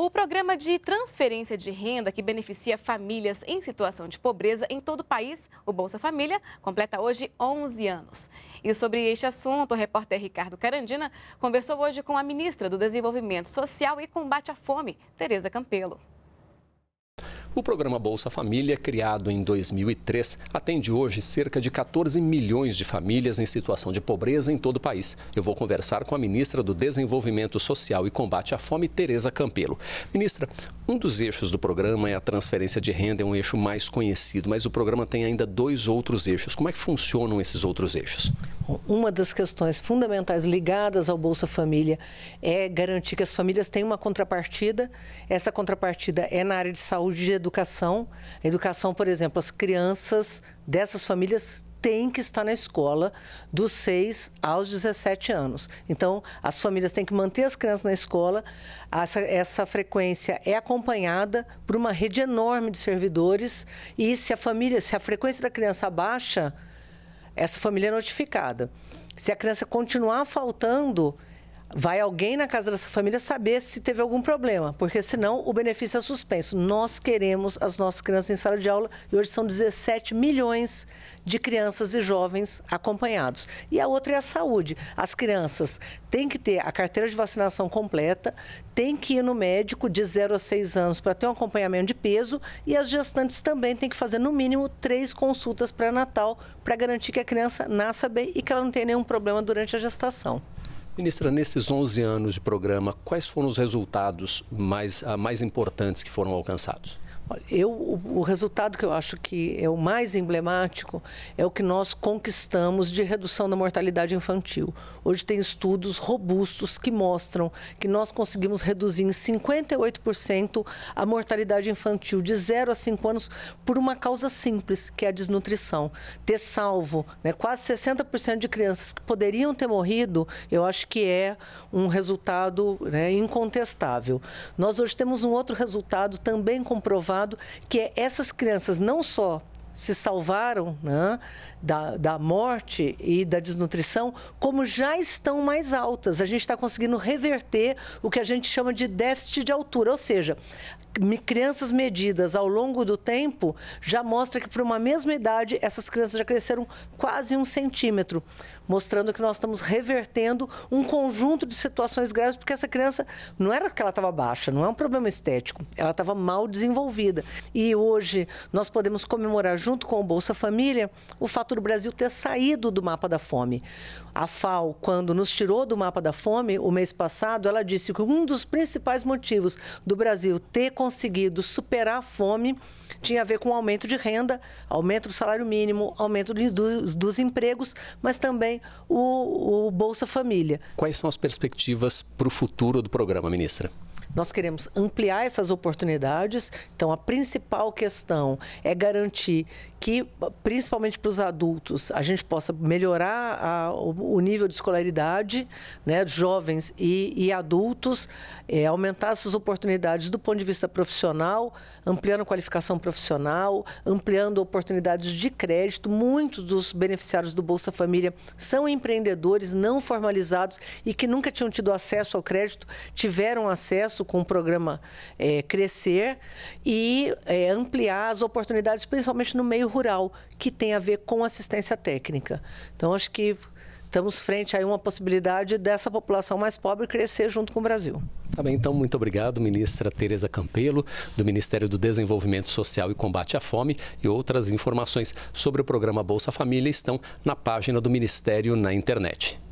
O programa de transferência de renda que beneficia famílias em situação de pobreza em todo o país, o Bolsa Família, completa hoje 11 anos. E sobre este assunto, o repórter Ricardo Carandina conversou hoje com a ministra do Desenvolvimento Social e Combate à Fome, Tereza Campelo. O programa Bolsa Família, criado em 2003, atende hoje cerca de 14 milhões de famílias em situação de pobreza em todo o país. Eu vou conversar com a ministra do Desenvolvimento Social e Combate à Fome, Tereza Campelo. Ministra, um dos eixos do programa é a transferência de renda, é um eixo mais conhecido, mas o programa tem ainda dois outros eixos. Como é que funcionam esses outros eixos? Uma das questões fundamentais ligadas ao Bolsa Família é garantir que as famílias têm uma contrapartida. Essa contrapartida é na área de saúde educação. A educação, por exemplo, as crianças dessas famílias têm que estar na escola dos 6 aos 17 anos. Então, as famílias têm que manter as crianças na escola. Essa, essa frequência é acompanhada por uma rede enorme de servidores e se a família, se a frequência da criança baixa, essa família é notificada. Se a criança continuar faltando, vai alguém na casa dessa família saber se teve algum problema, porque senão o benefício é suspenso. Nós queremos as nossas crianças em sala de aula e hoje são 17 milhões de crianças e jovens acompanhados. E a outra é a saúde. As crianças têm que ter a carteira de vacinação completa, têm que ir no médico de 0 a 6 anos para ter um acompanhamento de peso e as gestantes também têm que fazer no mínimo três consultas pré-natal para garantir que a criança nasça bem e que ela não tenha nenhum problema durante a gestação. Ministra, nesses 11 anos de programa, quais foram os resultados mais, ah, mais importantes que foram alcançados? Eu, o, o resultado que eu acho que é o mais emblemático é o que nós conquistamos de redução da mortalidade infantil. Hoje tem estudos robustos que mostram que nós conseguimos reduzir em 58% a mortalidade infantil de 0 a 5 anos por uma causa simples, que é a desnutrição. Ter salvo né, quase 60% de crianças que poderiam ter morrido, eu acho que é um resultado né, incontestável. Nós hoje temos um outro resultado também comprovado que é essas crianças não só se salvaram né, da, da morte e da desnutrição, como já estão mais altas. A gente está conseguindo reverter o que a gente chama de déficit de altura, ou seja, crianças medidas ao longo do tempo já mostra que, para uma mesma idade, essas crianças já cresceram quase um centímetro, mostrando que nós estamos revertendo um conjunto de situações graves, porque essa criança não era que ela estava baixa, não é um problema estético, ela estava mal desenvolvida. E hoje nós podemos comemorar, junto com o Bolsa Família, o fato do Brasil ter saído do mapa da fome. A FAO, quando nos tirou do mapa da fome, o mês passado, ela disse que um dos principais motivos do Brasil ter conseguido conseguido superar a fome tinha a ver com aumento de renda, aumento do salário mínimo, aumento dos, dos empregos, mas também o, o Bolsa Família. Quais são as perspectivas para o futuro do programa, ministra? Nós queremos ampliar essas oportunidades. Então, a principal questão é garantir que, principalmente para os adultos, a gente possa melhorar a, o nível de escolaridade, né, jovens e, e adultos, é, aumentar essas oportunidades do ponto de vista profissional, ampliando a qualificação profissional, ampliando oportunidades de crédito. Muitos dos beneficiários do Bolsa Família são empreendedores não formalizados e que nunca tinham tido acesso ao crédito, tiveram acesso com o programa é, crescer e é, ampliar as oportunidades, principalmente no meio rural, que tem a ver com assistência técnica. Então, acho que estamos frente a uma possibilidade dessa população mais pobre crescer junto com o Brasil. Tá bem, então muito obrigado, ministra Tereza Campelo, do Ministério do Desenvolvimento Social e Combate à Fome. E outras informações sobre o programa Bolsa Família estão na página do Ministério na internet.